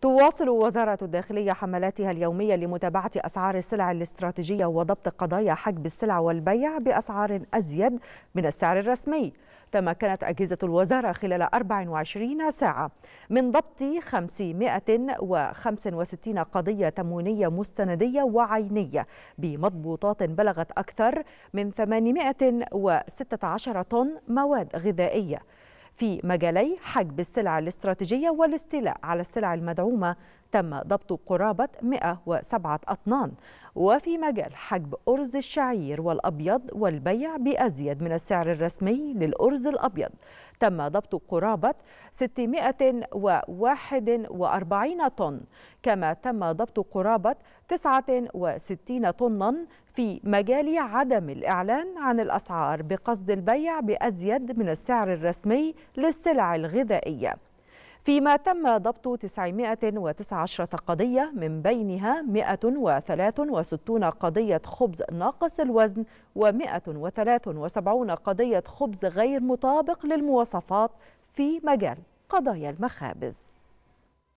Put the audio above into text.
تواصل وزارة الداخلية حملاتها اليومية لمتابعة أسعار السلع الاستراتيجية وضبط قضايا حجب السلع والبيع بأسعار أزيد من السعر الرسمي تمكنت أجهزة الوزارة خلال 24 ساعة من ضبط 565 قضية تموينية مستندية وعينية بمضبوطات بلغت أكثر من 816 طن مواد غذائية في مجالي حجب السلع الاستراتيجية والاستيلاء على السلع المدعومة تم ضبط قرابة 107 أطنان وفي مجال حجب أرز الشعير والأبيض والبيع بأزيد من السعر الرسمي للأرز الأبيض تم ضبط قرابة 641 طن كما تم ضبط قرابة 69 طنا في مجال عدم الإعلان عن الأسعار بقصد البيع بأزيد من السعر الرسمي للسلع الغذائية فيما تم ضبط 919 قضية من بينها 163 قضية خبز ناقص الوزن و173 قضية خبز غير مطابق للمواصفات في مجال قضايا المخابز